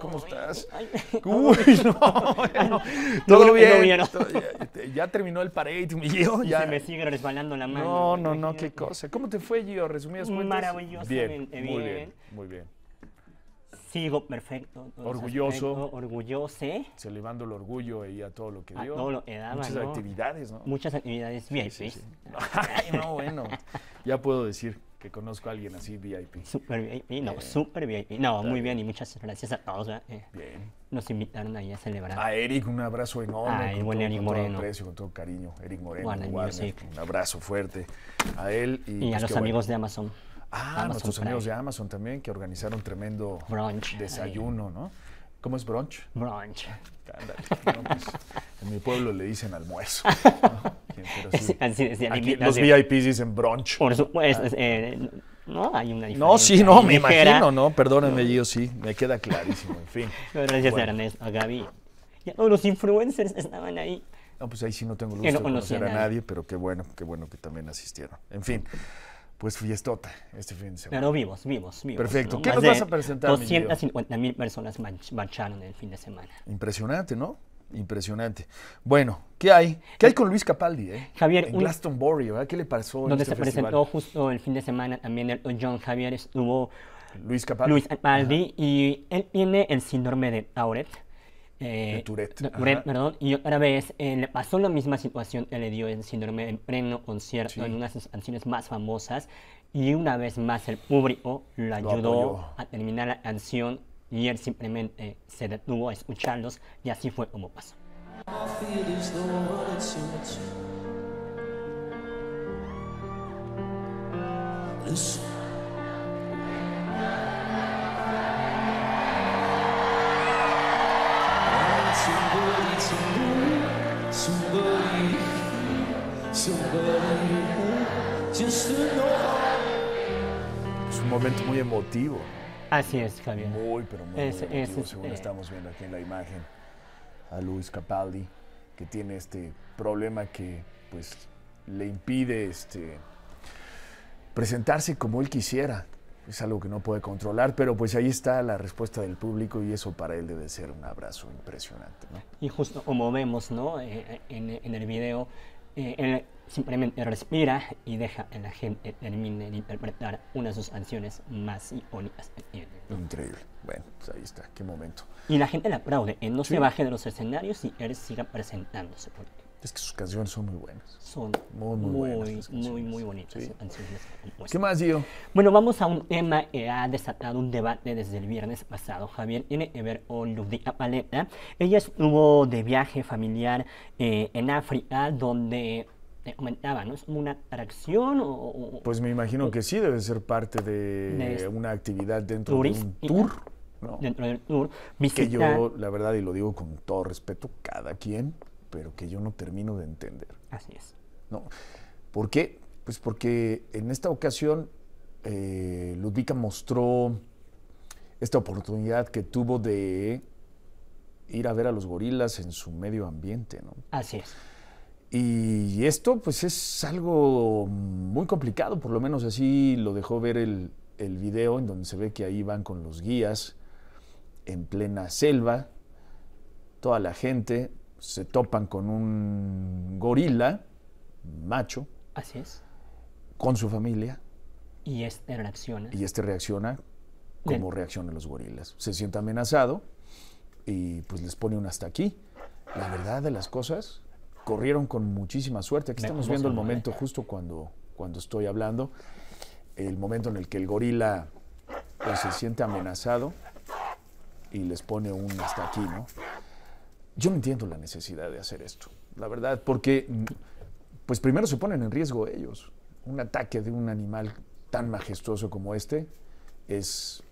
¿cómo estás? Uy, no, todo bien. ya, terminó el parade, mi Gio. Ya. Se me sigue resbalando la mano. No, no, no, qué cosa. ¿Cómo te fue, Gio? Resumidas cuentas. bien. Eh, muy bien, muy bien. Sigo perfecto. Orgulloso. Se le mando el orgullo y a todo lo que dio. A todo Muchas actividades, ¿no? Muchas actividades bien, sí, no, bueno. Ya puedo decir que conozco a alguien así VIP. Súper VIP, no, eh, súper VIP. No, muy bien. y muchas gracias a todos. ¿eh? Eh, bien. Nos invitaron ahí a celebrar. A Eric, un abrazo enorme. A buen con Moreno. Todo con todo cariño. Eric Moreno. un abrazo fuerte a él. Y, a pues los amigos de Amazon. Ah, Amazon nuestros amigos de Amazon también, que organizaron tremendo brunch, desayuno, ¿no? ¿Cómo es brunch? Brunch. Pues, en mi pueblo le dicen almuerzo. los VIPs dicen brunch. Por supuesto ah. eh, no hay una diferencia. No, sí, no, me imagino, ¿no? Perdónenme, yo sí, me queda clarísimo, en fin. Gracias bueno. a Ernesto, a Gaby. Ya los influencers estaban ahí. No, pues ahí sí no tengo gusto no de a nadie, pero qué bueno, qué bueno que también asistieron. En fin, pues fiestota este fin de semana. Pero vivos, vivos, vivos. Perfecto. ¿Qué nos vas a presentar, 250 mil personas marcharon el fin de semana. Impresionante, ¿no? Impresionante. Bueno, ¿qué hay? ¿Qué hay con Luis Capaldi? Eh? Javier, en Glastonbury, ¿verdad? ¿Qué le pasó? Donde este se presentó justo el fin de semana también el John Javier estuvo Luis Capaldi, y él tiene el síndrome de Tourette. Eh, de Tourette. perdón. Y otra vez eh, le pasó la misma situación, él le dio el síndrome en pleno concierto, en unas canciones más famosas. Y una vez más el público lo ayudó a terminar la canción y él simplemente eh, se detuvo a escucharlos y así fue como pasó. Es un momento muy emotivo. Así es, Javier. Muy, pero muy es, este, según estamos viendo aquí en la imagen, a Luis Capaldi, que tiene este problema que pues le impide este, presentarse como él quisiera. Es algo que no puede controlar, pero pues ahí está la respuesta del público y eso para él debe ser un abrazo impresionante. ¿no? Y justo como vemos ¿no? Eh, eh, en, en, el video, eh, él simplemente respira y deja que la gente eh, termine de interpretar una de sus canciones más icónicas que tiene. Increíble. Bueno, pues ahí está, qué momento. Y la gente la aplaude, él eh, no se baje de los escenarios y él siga presentándose. Es que sus canciones son muy buenas. Son muy, muy, muy Muy, muy bonitas. ¿Qué más, Dio? Bueno, vamos a un tema que ha desatado un debate desde el viernes pasado. Javier tiene que ver con Ludvika Paleta. Ella estuvo de viaje familiar eh, en África, donde te comentaba, ¿no? ¿Es una atracción o...? pues me imagino que sí, debe ser parte de, una actividad dentro de un tour. Dentro del tour. Que yo, la verdad, y lo digo con todo respeto, cada quien pero que yo no termino de entender. Así es. ¿No? ¿Por qué? Pues porque en esta ocasión eh, mostró esta oportunidad que tuvo de ir a ver a los gorilas en su medio ambiente, Así es. Y esto, pues, es algo muy complicado, por lo menos así lo dejó ver el, el video, en donde se ve que ahí van con los guías en plena selva, toda la gente, se topan con un gorila, macho. Así es. Con su familia. Y este reacciona. Y este reacciona como reaccionan los gorilas. Se siente amenazado y pues les pone un hasta aquí. La verdad de las cosas, corrieron con muchísima suerte. Aquí estamos viendo el momento justo cuando, cuando estoy hablando, el momento en el que el gorila pues, se siente amenazado y les pone un hasta aquí, ¿no? Yo no entiendo la necesidad de hacer esto, la verdad, porque pues primero se ponen en riesgo ellos. Un ataque de un animal tan majestuoso como este es,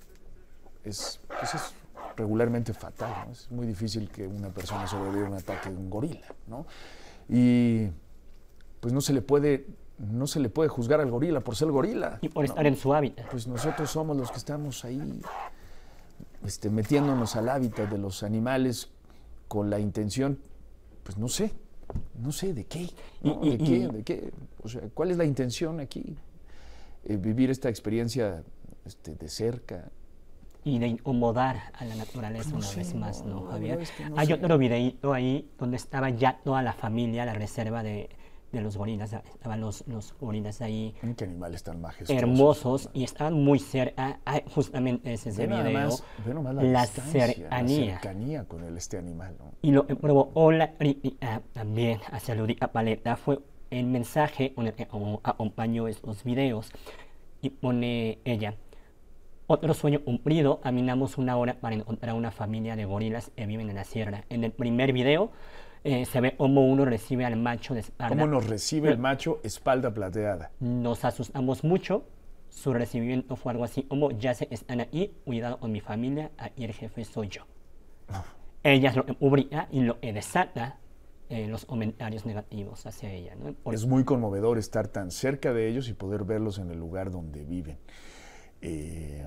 es, pues, regularmente fatal. Es muy difícil que una persona sobreviva a un ataque de un gorila. ¿no? Y pues no se le puede no se le puede juzgar al gorila por ser gorila. Y por estar en su hábitat. Pues nosotros somos los que estamos ahí este, metiéndonos al hábitat de los animales con la intención, pues no sé, no sé de qué, ¿De, qué ¿De qué? O sea, ¿cuál es la intención aquí? Eh, vivir esta experiencia este, de cerca, y de incomodar a la naturaleza pues una vez más, ¿no, Javier? no Hay otro ahí donde estaba ya toda la familia, la reserva de de los gorilas, estaban los, los gorilas ahí. Qué animales tan Hermosos y estaban muy cerca, ah, ah, justamente ese, video. la, cercanía. La cercanía con este animal. Y lo que hola ah, también también hacia Ludica Paleta fue el mensaje con el que acompañó estos videos. Y pone ella, otro sueño cumplido, caminamos una hora para encontrar una familia de gorilas que viven en la sierra. En el primer video eh, se ve cómo uno recibe al macho de espalda. ¿Cómo nos recibe el mm. macho espalda plateada? Nos asustamos mucho. Su recibimiento fue algo así como, ya se están ahí, cuidado con mi familia, ahí el jefe soy yo. Ella lo ubica y lo desata eh, los comentarios negativos hacia ella. es muy conmovedor estar tan cerca de ellos y poder verlos en el lugar donde viven. Eh,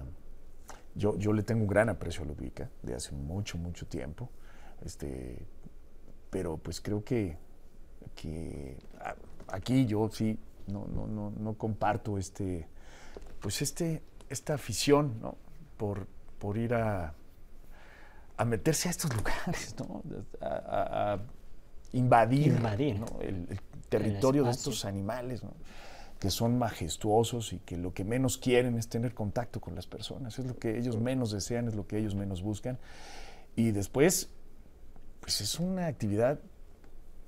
yo, yo le tengo un gran aprecio a Ludwika de hace mucho, mucho tiempo. Este, pero pues creo que, aquí yo sí no, no, no, comparto este, pues este, esta afición por, por ir a, meterse a estos lugares, a, invadir, El, territorio de estos animales. que son majestuosos y que lo que menos quieren es tener contacto con las personas. Es lo que ellos menos desean, es lo que ellos menos buscan. Y después pues es una actividad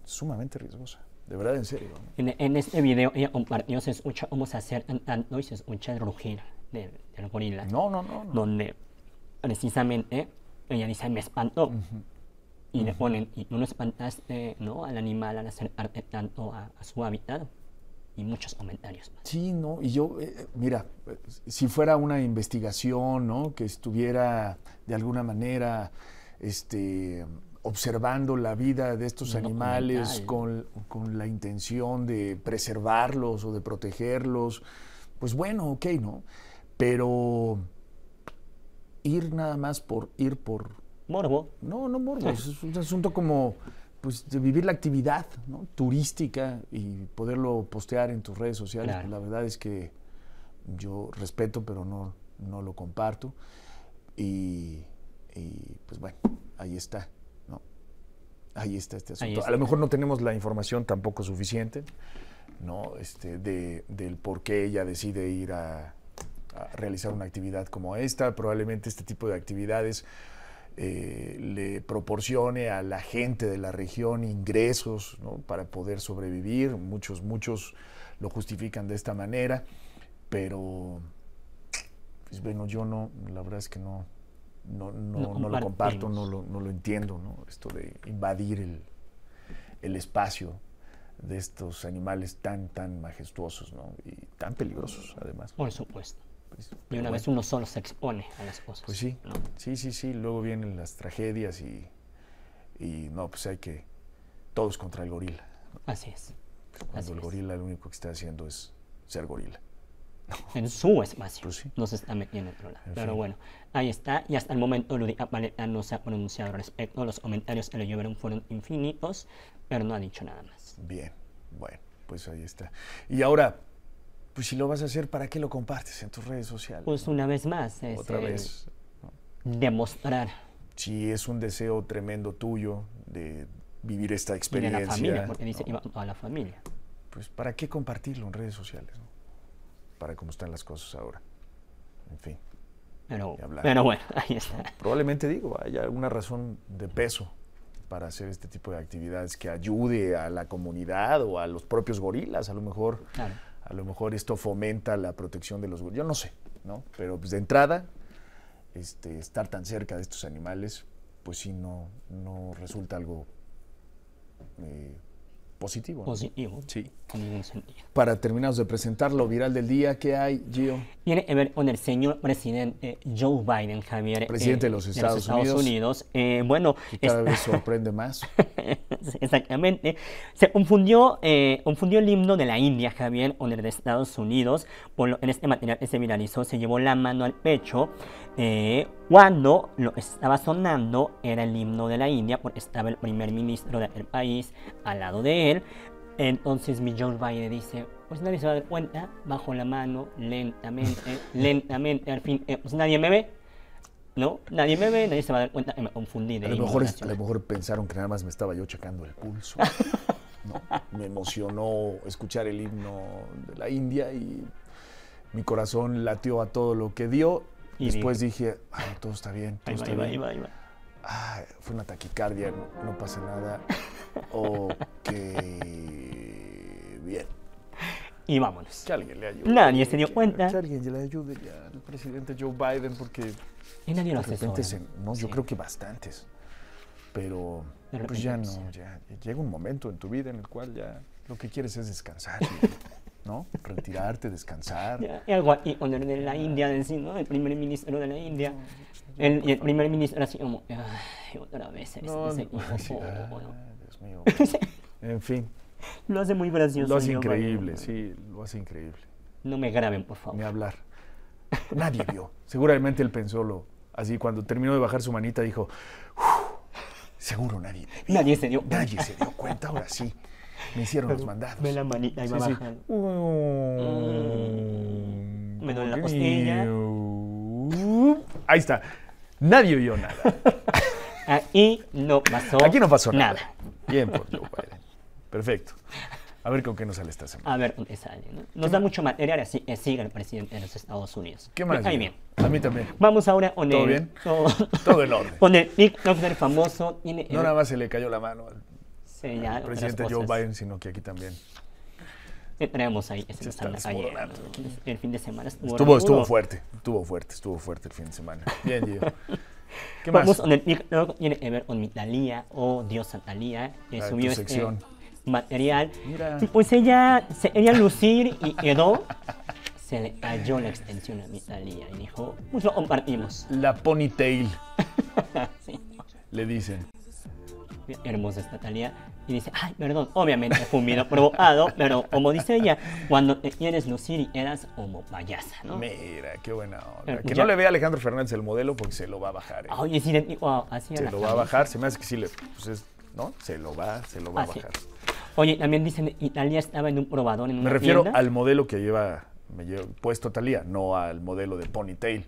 sumamente riesgosa. De verdad, en serio. En, este video ella compartió, se escucha cómo se acercan tanto y se escucha el rugir del, gorila. No, no, no, Donde precisamente ella dice, me espanto. Y le ponen, y tú no espantaste ¿no? al animal al acercarte tanto a, su hábitat. Y muchos comentarios Sí, no, y yo, eh, eh, mira, si fuera una investigación, ¿no? Que estuviera de alguna manera, este observando la vida de estos animales con, la intención de preservarlos o de protegerlos, pues bueno, ok, ¿no? Pero ir nada más por ir por... Morbo. No, no morbo, es un asunto como pues, de vivir la actividad turística y poderlo postear en tus redes sociales. Pues, la verdad es que yo respeto, pero no, no lo comparto. y pues bueno, ahí está ahí está este asunto. A lo mejor no tenemos la información tampoco suficiente, ¿no? Este, de, del por qué ella decide ir a, realizar una actividad como esta. Probablemente este tipo de actividades eh, le proporcione a la gente de la región ingresos ¿no? para poder sobrevivir. Muchos, muchos lo justifican de esta manera, pero, pues bueno, yo no, la verdad es que no, no, no, lo, no lo comparto, no lo, no lo entiendo, ¿no? Esto de invadir el, el, espacio de estos animales tan, tan majestuosos, ¿no? Y tan peligrosos, además. Por supuesto. y pues, una vez uno solo se expone a las cosas. Pues sí, sí, sí, sí. Luego vienen las tragedias y, y no, pues hay que... Todos contra el gorila. Así es. Cuando el gorila lo único que está haciendo es ser gorila. en su espacio, pues no se está metiendo en otro lado. Pero bueno, ahí está. Y hasta el momento Ludí Apaleta no se ha pronunciado al respecto. Los comentarios que le llevaron fueron infinitos, pero no ha dicho nada más. Bien, bueno, pues ahí está. Y ahora, pues si lo vas a hacer, ¿para qué lo compartes en tus redes sociales? Pues una vez más. Otra vez. Demostrar. Si es un deseo tremendo tuyo de vivir esta experiencia. Y la familia, porque dice a la familia. Pues ¿para qué compartirlo en redes sociales? para cómo están las cosas ahora. En fin. Pero, bueno, ahí está. Probablemente digo, hay alguna razón de peso para hacer este tipo de actividades que ayude a la comunidad o a los propios gorilas, a lo mejor. A lo mejor esto fomenta la protección de los gorilas. Yo no sé, ¿no? Pero pues, de entrada, este, estar tan cerca de estos animales, pues sí no, no resulta algo eh, positivo. Positivo. Sí. Para terminaros de presentar lo viral del día, ¿qué hay, Gio? Tiene que eh, ver con el señor presidente eh, Joe Biden, Javier. Eh, presidente de, los Estados, Unidos. bueno. cada vez sorprende más. Exactamente. Se confundió, confundió el himno de la India, Javier, con el de Estados Unidos. Por en este material que se viralizó, se llevó la mano al pecho cuando lo estaba sonando era el himno de la India, porque estaba el primer ministro del país al lado de él entonces mi John Baile dice, pues nadie se va a dar cuenta, bajo la mano, lentamente, lentamente, al fin, eh, pues nadie me ve, ¿no? Nadie me ve, nadie se va a dar cuenta, me confundí. De a, lo mejor a lo mejor pensaron que nada más me estaba yo checando el pulso. me emocionó escuchar el himno de la India y mi corazón latió a todo lo que dio. Y Después dije, todo está bien, fue una taquicardia, no, no pasa nada. Ok. Bien. Y vámonos. Que alguien le ayude. Nadie se dio cuenta. Que alguien le ayude ya al presidente Joe Biden porque. Y nadie lo hace. No, yo creo que bastantes. Pero pues ya no, ya llega un momento en tu vida en el cual ya lo que quieres es descansar, ¿no? Retirarte, descansar. y algo y cuando de la India, decir, ¿no? El primer ministro de la India. El, primer ministro así como, ay, otra vez eres ese no, ah. en fin. Lo hace muy gracioso. Lo hace increíble, sí, lo hace increíble. No me graben, por favor. Ni hablar. Nadie vio. Seguramente él pensó lo. Así, cuando terminó de bajar su manita, dijo: Seguro nadie. Nadie se dio cuenta. Nadie se dio cuenta, ahora sí. Me hicieron los mandados. Ve la manita, ahí va bajando. Mm. me duele la costilla. Ahí está. Nadie vio nada. Ahí no pasó. Aquí no pasó nada. Bien por Joe Biden. Perfecto. A ver con qué nos sale esta semana. A ver con sale. Nos da mucho material así que sigue el presidente de los Estados Unidos. ¿Qué más? bien. A mí también. Vamos ahora con ¿Todo Bien? Todo, todo el orden. Con el famoso. Tiene No nada más se le cayó la mano al, presidente Joe Biden, sino que aquí también. Tenemos ahí, se está ayer, el fin de semana. Estuvo, estuvo, fuerte, estuvo fuerte, estuvo fuerte el fin de semana. Bien, Gio. Vamos tiene que ver con mi o oh, Diosa Talía, que subió este material. Pues ella se quería lucir y quedó. Se le cayó la extensión a Talía y dijo, pues lo compartimos. La ponytail. Le dicen. hermosa esta Talía y dice, ay, perdón, obviamente fue un provocado, pero como dice ella, cuando te quieres lucir eras homo payasa, ¿no? Mira, qué buena onda. que no le vea Alejandro Fernández el modelo porque se lo va a bajar. ¿eh? Oye, oh, Se lo va a bajar, se me hace que sí le, pues es, ¿no? Se lo va, se lo va a bajar. Oye, también dicen, Italia estaba en un probador en una Me refiero al modelo que lleva me llevo, puesto Talía, no al modelo de ponytail.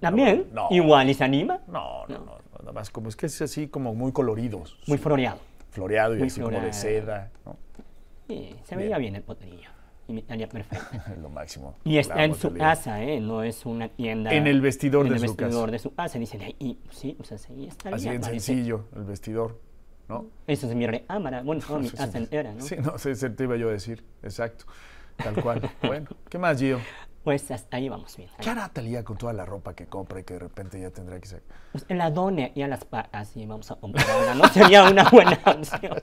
¿También? igual, ¿y se anima? No, no, no, nada más como es que es así como muy coloridos. Muy floreado floreado y así como de seda. ¿no? Sí, se veía bien el potrillo. Imitaría perfecto. lo máximo. Y está en su casa, ¿eh? No es una tienda. En el vestidor, en de, el su vestidor de su casa. Dicen, y, pues sí, o sea, está Así en sencillo, el vestidor, ¿no? Eso es mi recámara. Ah, bueno, no, mi casa entera, ¿no? Sí, no, se te iba yo a decir. Exacto. Tal cual. bueno, ¿qué más, Gio? Pues hasta ahí vamos bien. ¿Qué hará Talía con toda la ropa que compra y que de repente ya tendrá que ser? Pues el adone y a las así ah, vamos a comprarla, ¿no? Sería una buena opción.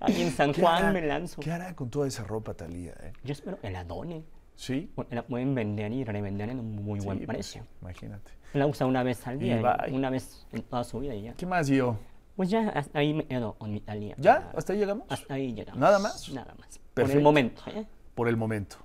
Ahí en San Juan me lanzo. ¿Qué hará con toda esa ropa Talía? Eh? Yo espero el adone. done. Sí. La pueden vender y revender en un muy buen pues, precio. imagínate. La usa una vez al día, una vez en toda su vida y ya. ¿Qué más yo? Pues ya hasta ahí me quedo con mi Talía. ¿Ya? ¿Hasta ahí llegamos? Hasta ahí llegamos. ¿Nada más? Nada más. Por el momento. ¿eh? Por el momento.